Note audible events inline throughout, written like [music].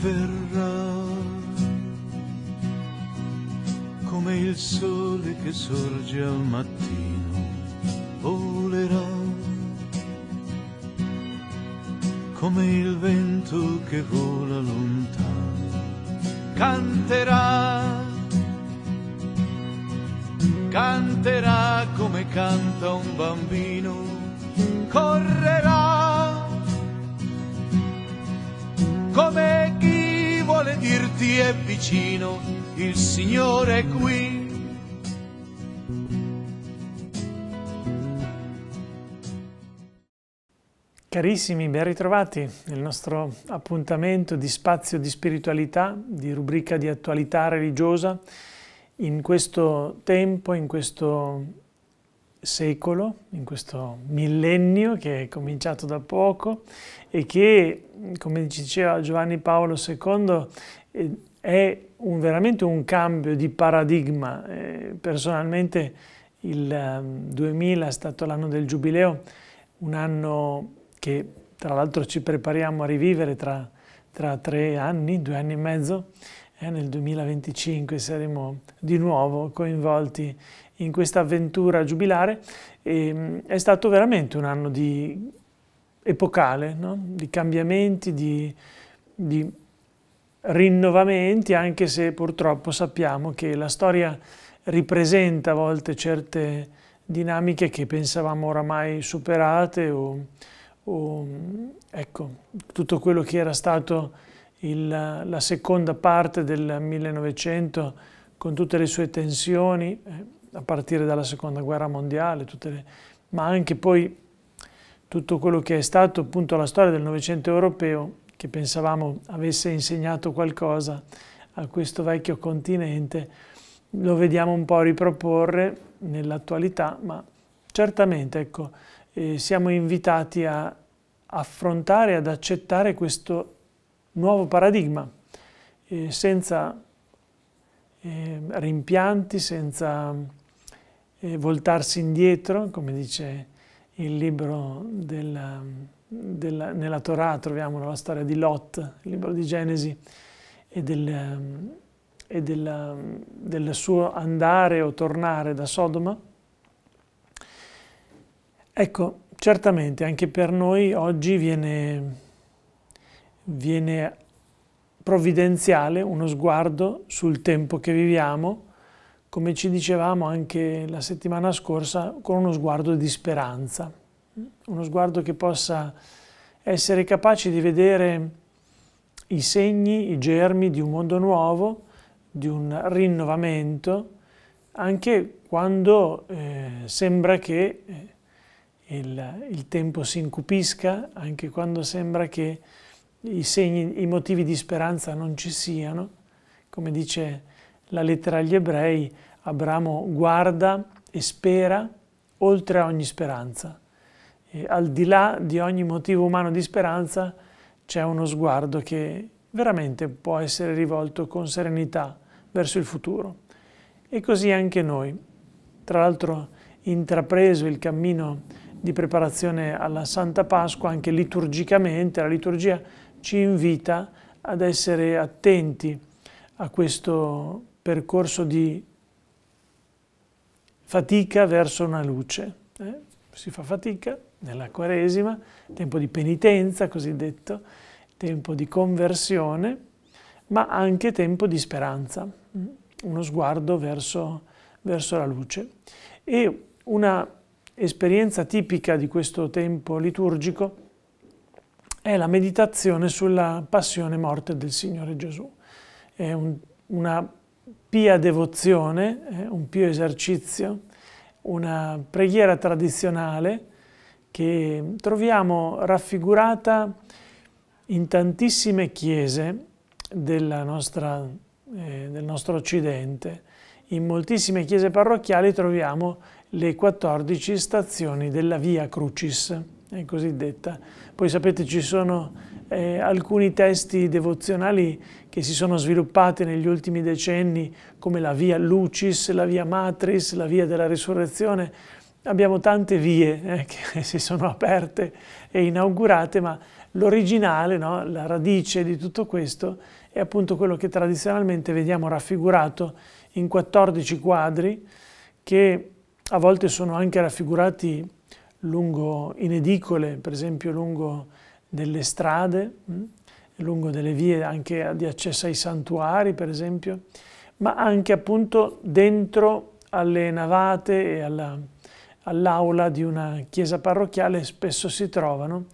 verrà come il sole che sorge al mattino volerà come il vento che vola lontano canterà canterà come canta un bambino vicino, il Signore è qui. Carissimi, ben ritrovati nel nostro appuntamento di spazio di spiritualità, di rubrica di attualità religiosa. In questo tempo, in questo secolo, in questo millennio che è cominciato da poco e che, come ci diceva Giovanni Paolo II, è un, veramente un cambio di paradigma. Eh, personalmente il 2000 ehm, è stato l'anno del Giubileo, un anno che tra l'altro ci prepariamo a rivivere tra, tra, tre anni, due anni e mezzo, eh, nel 2025 saremo di nuovo coinvolti in questa avventura giubilare. E, mm, è stato veramente un anno di epocale, no? di cambiamenti, di, di rinnovamenti, anche se purtroppo sappiamo che la storia ripresenta a volte certe dinamiche che pensavamo oramai superate o, o ecco, tutto quello che era stato il, la seconda parte del 1900 con tutte le sue tensioni, eh, a partire dalla seconda guerra mondiale, le, ma anche poi tutto quello che è stato appunto la storia del Novecento europeo che pensavamo avesse insegnato qualcosa a questo vecchio continente, lo vediamo un po' riproporre nell'attualità, ma certamente ecco, eh, siamo invitati a affrontare, ad accettare questo nuovo paradigma, eh, senza eh, rimpianti, senza eh, voltarsi indietro, come dice il libro del della, nella Torah troviamo la storia di Lot, il libro di Genesi, e, del, ehm, e della, del, suo andare o tornare da Sodoma. Ecco, certamente anche per noi oggi viene, viene provvidenziale uno sguardo sul tempo che viviamo, come ci dicevamo anche la settimana scorsa, con uno sguardo di speranza uno sguardo che possa essere capace di vedere i segni, i germi di un mondo nuovo, di un rinnovamento, anche quando eh, sembra che eh, il, il, tempo si incupisca, anche quando sembra che i segni, i motivi di speranza non ci siano. Come dice la lettera agli ebrei, Abramo guarda e spera oltre a ogni speranza eh, al di là di ogni motivo umano di speranza c'è uno sguardo che veramente può essere rivolto con serenità verso il futuro. E così anche noi. Tra l'altro intrapreso il cammino di preparazione alla Santa Pasqua, anche liturgicamente, la liturgia ci invita ad essere attenti a questo percorso di fatica verso una luce. Eh? si fa fatica nella Quaresima, tempo di penitenza cosiddetto, tempo di conversione, ma anche tempo di speranza, mm, uno sguardo verso, verso la luce. E una esperienza tipica di questo tempo liturgico è la meditazione sulla passione e morte del Signore Gesù. È un, una pia devozione, un pio esercizio una preghiera tradizionale che troviamo raffigurata in tantissime chiese nostra, eh, del nostro occidente. In moltissime chiese parrocchiali troviamo le 14 stazioni della Via Crucis eh, cosiddetta. Poi sapete ci sono eh, alcuni testi devozionali che si sono sviluppati negli ultimi decenni come la via Lucis, la via Matris, la via della risurrezione. Abbiamo tante vie eh, [laughs] che si sono aperte e inaugurate, ma l'originale, no, la radice di tutto questo è appunto quello che tradizionalmente vediamo raffigurato in 14 quadri che a volte sono anche raffigurati lungo, in edicole, per esempio lungo delle strade, mm, lungo delle vie anche di accesso ai santuari, per esempio, ma anche appunto dentro alle navate e all'aula all di una chiesa parrocchiale spesso si trovano,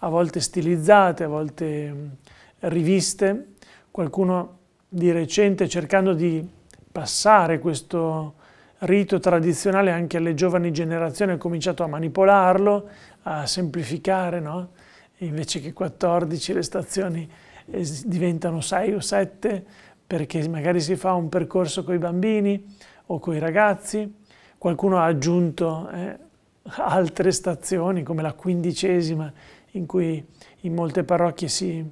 a volte stilizzate, a volte mm, riviste. Qualcuno di recente cercando di passare questo rito tradizionale anche alle giovani generazioni, ha cominciato a manipolarlo, a semplificare, no? invece che 14 le stazioni eh, diventano 6 o 7 perché magari si fa un percorso con i bambini o con i ragazzi, qualcuno ha aggiunto eh, altre stazioni come la quindicesima in cui in molte parrocchie si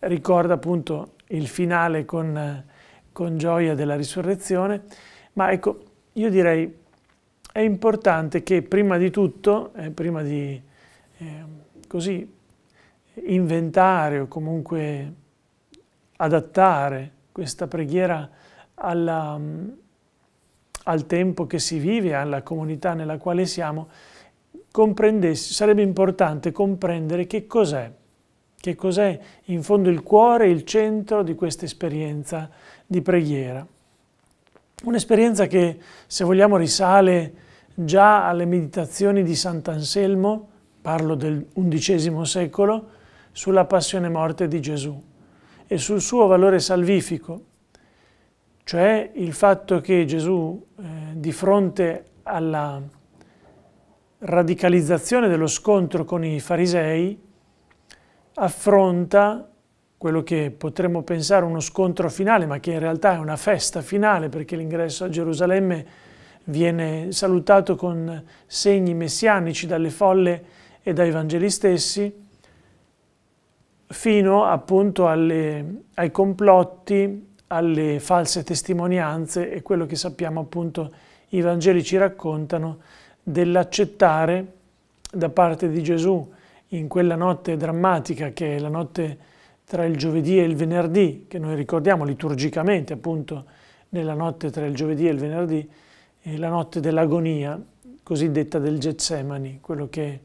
ricorda appunto il finale con, con gioia della risurrezione, ma ecco io direi è importante che prima di tutto, eh, prima di eh, così inventare o comunque adattare questa preghiera alla, mm, al tempo che si vive, alla comunità nella quale siamo, sarebbe importante comprendere che cos'è, che cos'è in fondo il cuore, il centro di questa esperienza di preghiera. Un'esperienza che, se vogliamo, risale già alle meditazioni di Sant'Anselmo, parlo del XI secolo, sulla passione morte di Gesù e sul suo valore salvifico, cioè il fatto che Gesù, eh, di fronte alla radicalizzazione dello scontro con i farisei, affronta quello che potremmo pensare uno scontro finale, ma che in realtà è una festa finale perché l'ingresso a Gerusalemme viene salutato con segni messianici dalle folle e dai Vangeli stessi, fino appunto alle, ai complotti, alle false testimonianze e quello che sappiamo appunto i Vangeli ci raccontano dell'accettare da parte di Gesù in quella notte drammatica che è la notte tra il giovedì e il venerdì, che noi ricordiamo liturgicamente appunto nella notte tra il giovedì e il venerdì, eh, la notte dell'agonia, cosiddetta del Getsemani, quello che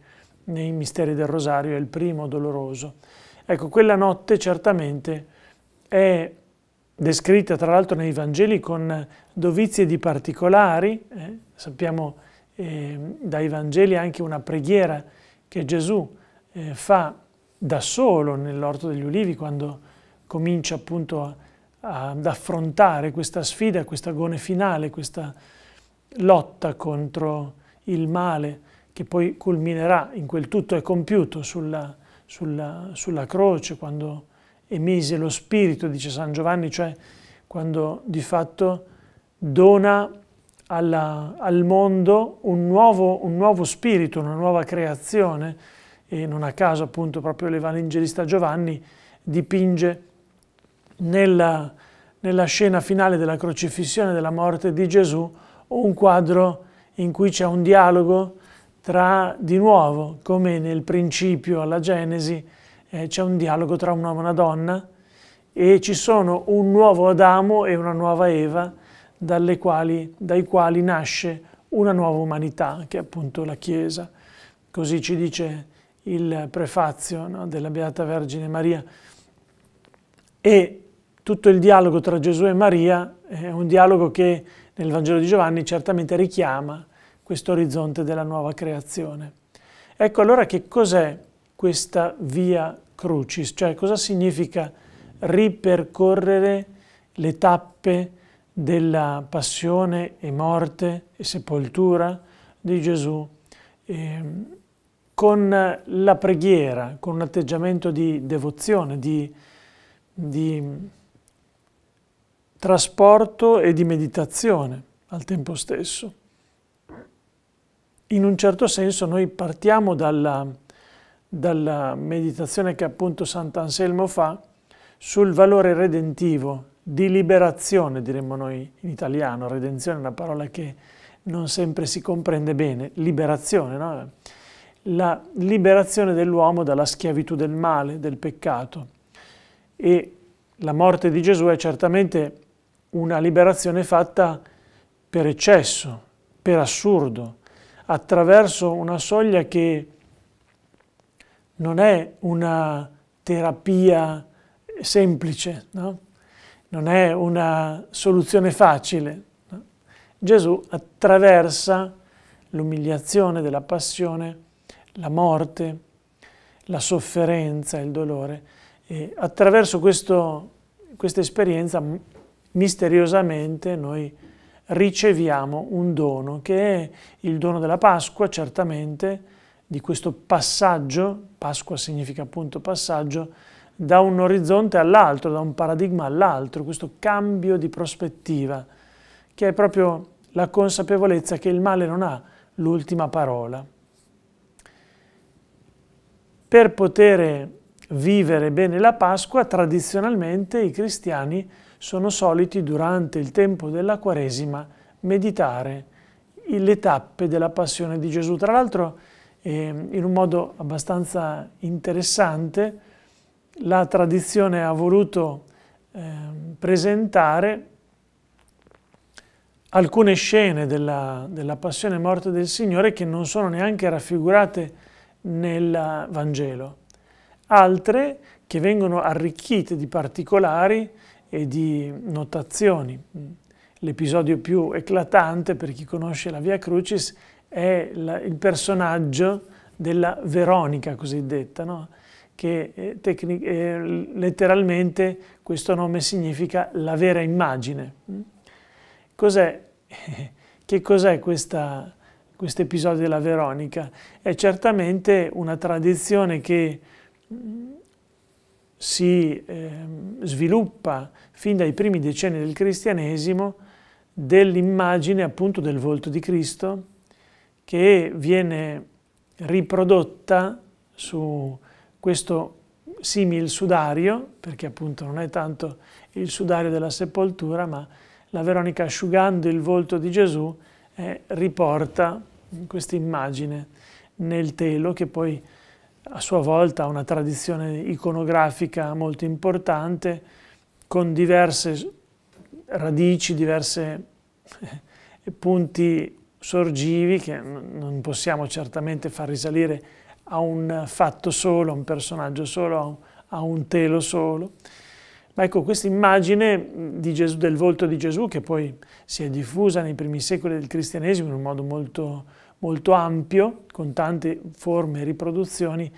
nei misteri del Rosario è il primo doloroso. Ecco, quella notte certamente è descritta tra l'altro nei Vangeli con dovizie di particolari, eh, sappiamo eh, dai Vangeli anche una preghiera che Gesù eh, fa da solo nell'orto degli ulivi quando comincia appunto a, a, ad affrontare questa sfida, questa agone finale, questa lotta contro il male che poi culminerà in quel tutto è compiuto sulla, sulla, sulla croce quando emise lo spirito, dice San Giovanni, cioè quando di fatto dona alla, al mondo un nuovo, un nuovo spirito, una nuova creazione, e non a caso appunto proprio l'Evangelista Giovanni dipinge nella, nella scena finale della crocifissione della morte di Gesù un quadro in cui c'è un dialogo tra, di nuovo, come nel principio alla Genesi, eh, c'è un dialogo tra un uomo e una donna e ci sono un nuovo Adamo e una nuova Eva quali, dai quali nasce una nuova umanità, che è appunto la Chiesa. Così ci dice il prefazio no, della Beata Vergine Maria e tutto il dialogo tra Gesù e Maria è un dialogo che nel Vangelo di Giovanni certamente richiama questo orizzonte della nuova creazione. Ecco allora che cos'è questa via crucis, cioè cosa significa ripercorrere le tappe della passione e morte e sepoltura di Gesù. E ehm, con la preghiera, con un atteggiamento di devozione, di, di trasporto e di meditazione al tempo stesso. In un certo senso noi partiamo dalla, dalla meditazione che appunto Sant'Anselmo fa sul valore redentivo, di liberazione diremmo noi in italiano, redenzione è una parola che non sempre si comprende bene, liberazione, no? la liberazione dell'uomo dalla schiavitù del male, del peccato. E la morte di Gesù è certamente una liberazione fatta per eccesso, per assurdo, attraverso una soglia che non è una terapia semplice, no? non è una soluzione facile. No? Gesù attraversa l'umiliazione della passione la morte, la sofferenza, il dolore. E attraverso questo, questa esperienza misteriosamente noi riceviamo un dono che è il dono della Pasqua, certamente, di questo passaggio, Pasqua significa appunto passaggio, da un orizzonte all'altro, da un paradigma all'altro, questo cambio di prospettiva, che è proprio la consapevolezza che il male non ha l'ultima parola per poter vivere bene la Pasqua, tradizionalmente i cristiani sono soliti durante il tempo della Quaresima meditare le tappe della passione di Gesù. Tra l'altro, eh, in un modo abbastanza interessante, la tradizione ha voluto eh, presentare alcune scene della, della passione e morte del Signore che non sono neanche raffigurate nel Vangelo, altre che vengono arricchite di particolari e di notazioni. L'episodio più eclatante per chi conosce la Via Crucis è il personaggio della Veronica cosiddetta, no? che eh, eh, letteralmente questo nome significa la vera immagine. Cos'è? [laughs] Che cos'è questa questo episodio della Veronica. È certamente una tradizione che mm, si eh, sviluppa fin dai primi decenni del cristianesimo dell'immagine appunto del volto di Cristo che viene riprodotta su questo simil sudario, perché appunto non è tanto il sudario della sepoltura, ma la Veronica asciugando il volto di Gesù eh, riporta questa immagine nel telo che poi a sua volta ha una tradizione iconografica molto importante con diverse radici, diversi eh, punti sorgivi che non possiamo certamente far risalire a un fatto solo, a un personaggio solo, a un telo solo. Ma ecco, questa immagine mm, del volto di Gesù, che poi si è diffusa nei primi secoli del cristianesimo in un modo molto, molto ampio, con tante forme e riproduzioni,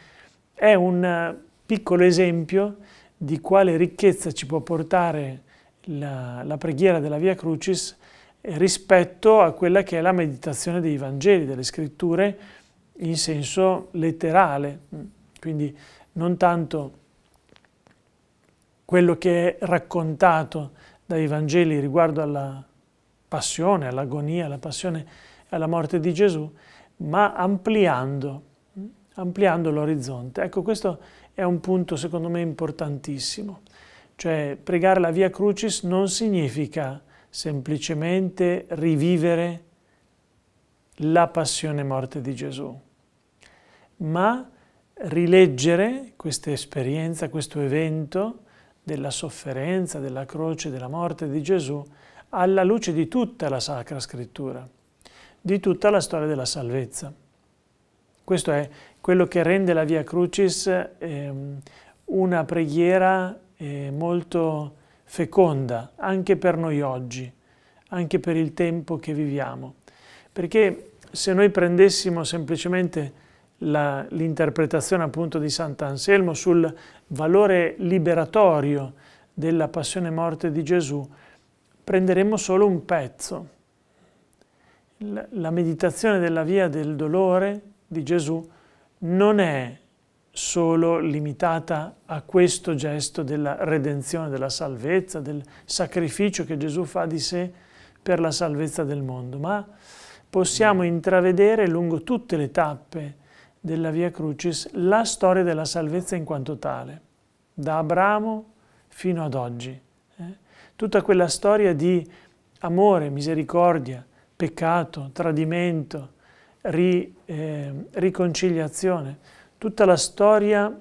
è un eh, piccolo esempio di quale ricchezza ci può portare la, la preghiera della Via Crucis rispetto a quella che è la meditazione dei Vangeli, delle scritture in senso letterale, mm. quindi non tanto quello che è raccontato dai Vangeli riguardo alla passione, all'agonia, alla passione e alla morte di Gesù, ma ampliando, ampliando l'orizzonte. Ecco, questo è un punto secondo me importantissimo. Cioè, pregare la Via Crucis non significa semplicemente rivivere la passione e morte di Gesù, ma rileggere questa esperienza, questo evento, della sofferenza, della croce, della morte di Gesù alla luce di tutta la Sacra Scrittura, di tutta la storia della salvezza. Questo è quello che rende la Via Crucis eh, una preghiera eh, molto feconda anche per noi oggi, anche per il tempo che viviamo. Perché se noi prendessimo semplicemente l'interpretazione appunto di Sant'Anselmo sul valore liberatorio della passione morte di Gesù, prenderemo solo un pezzo. La meditazione della via del dolore di Gesù non è solo limitata a questo gesto della redenzione, della salvezza, del sacrificio che Gesù fa di sé per la salvezza del mondo, ma possiamo intravedere lungo tutte le tappe della Via Crucis la storia della salvezza in quanto tale, da Abramo fino ad oggi. Eh? Tutta quella storia di amore, misericordia, peccato, tradimento, ri, eh, riconciliazione, tutta la storia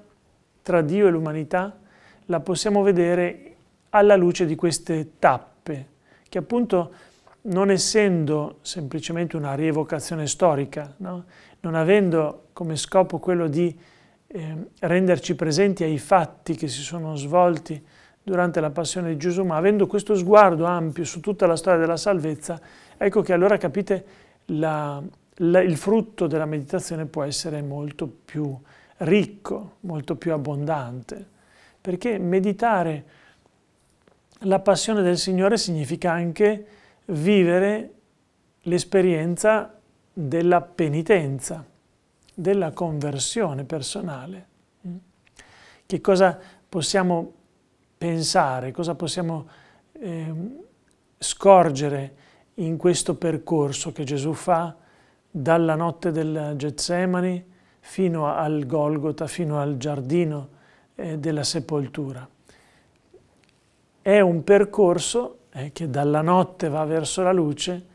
tra Dio e l'umanità la possiamo vedere alla luce di queste tappe, che appunto non essendo semplicemente una rievocazione storica, no? non avendo come scopo quello di eh, renderci presenti ai fatti che si sono svolti durante la passione di Gesù, ma avendo questo sguardo ampio su tutta la storia della salvezza, ecco che allora capite la, la, il frutto della meditazione può essere molto più ricco, molto più abbondante, perché meditare la passione del Signore significa anche vivere l'esperienza della penitenza, della conversione personale. Mm? Che cosa possiamo pensare, cosa possiamo eh, scorgere in questo percorso che Gesù fa dalla notte del Getsemani fino al Golgota, fino al giardino eh, della sepoltura. È un percorso eh, che dalla notte va verso la luce,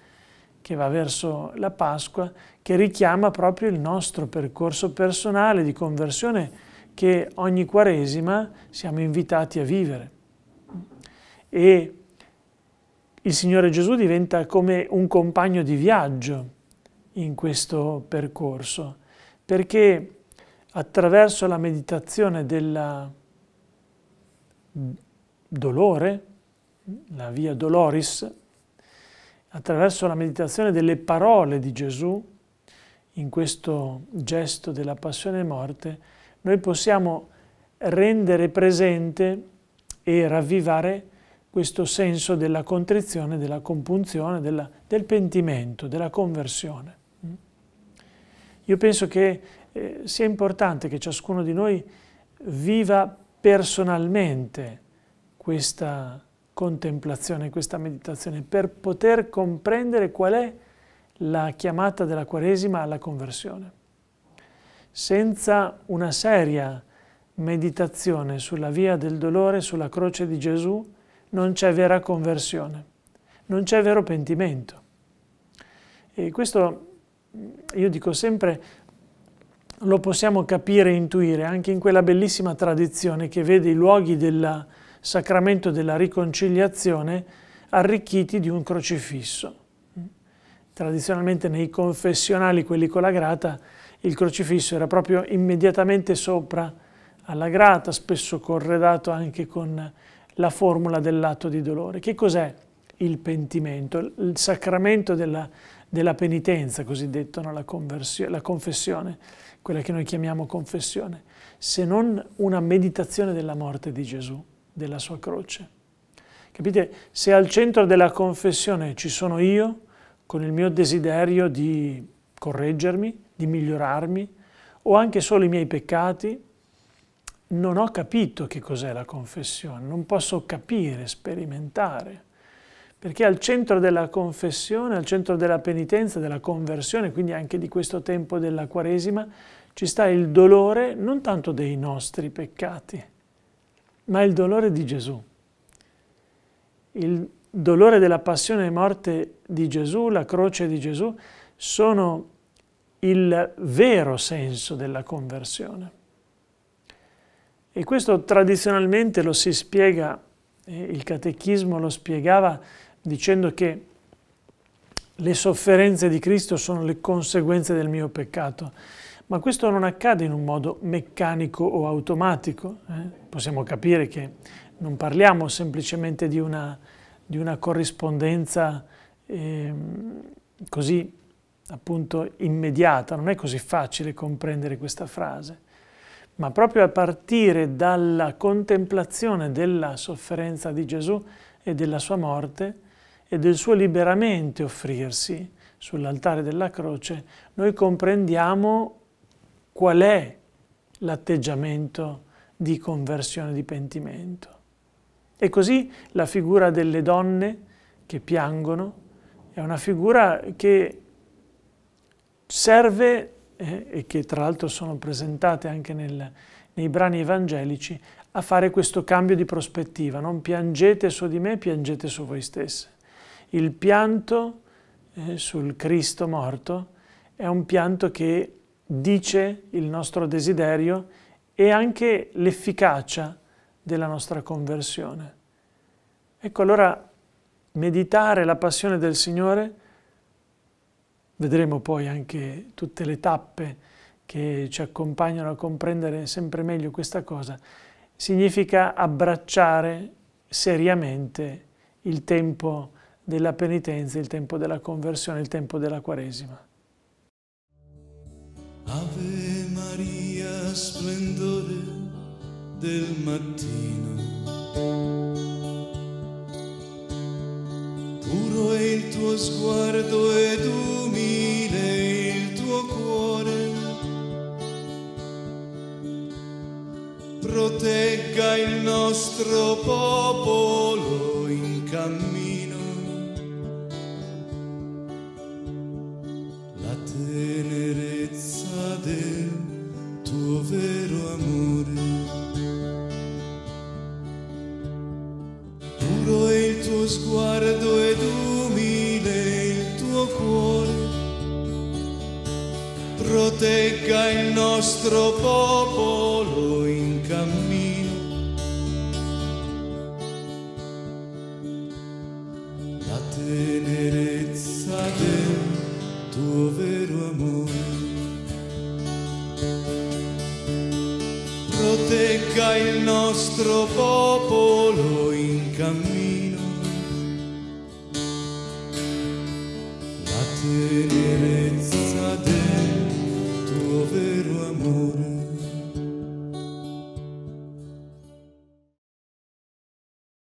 che va verso la Pasqua, che richiama proprio il nostro percorso personale di conversione che ogni Quaresima siamo invitati a vivere. E il Signore Gesù diventa come un compagno di viaggio in questo percorso, perché attraverso la meditazione del dolore, la via Doloris, attraverso la meditazione delle parole di Gesù, in questo gesto della passione e morte, noi possiamo rendere presente e ravvivare questo senso della contrizione, della compunzione, della, del pentimento, della conversione. Io penso che eh, sia importante che ciascuno di noi viva personalmente questa contemplazione, questa meditazione, per poter comprendere qual è la chiamata della Quaresima alla conversione. Senza una seria meditazione sulla via del dolore, sulla croce di Gesù, non c'è vera conversione, non c'è vero pentimento. E questo, io dico sempre, lo possiamo capire e intuire anche in quella bellissima tradizione che vede i luoghi della sacramento della riconciliazione arricchiti di un crocifisso. Tradizionalmente nei confessionali, quelli con la grata, il crocifisso era proprio immediatamente sopra alla grata, spesso corredato anche con la formula dell'atto di dolore. Che cos'è il pentimento? Il sacramento della, della penitenza, cosiddetto, no? la, la confessione, quella che noi chiamiamo confessione, se non una meditazione della morte di Gesù della sua croce. Capite? Se al centro della confessione ci sono io, con il mio desiderio di correggermi, di migliorarmi, o anche solo i miei peccati, non ho capito che cos'è la confessione, non posso capire, sperimentare. Perché al centro della confessione, al centro della penitenza, della conversione, quindi anche di questo tempo della Quaresima, ci sta il dolore non tanto dei nostri peccati, ma il dolore di Gesù. Il dolore della passione e morte di Gesù, la croce di Gesù, sono il vero senso della conversione. E questo tradizionalmente lo si spiega, eh, il catechismo lo spiegava dicendo che le sofferenze di Cristo sono le conseguenze del mio peccato ma questo non accade in un modo meccanico o automatico. Eh? Possiamo capire che non parliamo semplicemente di una, di una corrispondenza eh, così appunto immediata, non è così facile comprendere questa frase, ma proprio a partire dalla contemplazione della sofferenza di Gesù e della sua morte e del suo liberamente offrirsi sull'altare della croce, noi comprendiamo qual è l'atteggiamento di conversione, di pentimento. E così la figura delle donne che piangono è una figura che serve eh, e che tra l'altro sono presentate anche nel, nei brani evangelici a fare questo cambio di prospettiva, non piangete su di me, piangete su voi stesse. Il pianto eh, sul Cristo morto è un pianto che dice il nostro desiderio e anche l'efficacia della nostra conversione. Ecco allora meditare la passione del Signore, vedremo poi anche tutte le tappe che ci accompagnano a comprendere sempre meglio questa cosa, significa abbracciare seriamente il tempo della penitenza, il tempo della conversione, il tempo della Quaresima. Ave Maria, splendore del mattino. Puro è il tuo sguardo ed umile il tuo cuore. Protegga il nostro popolo in cammino. protegga il nostro popolo in cammino.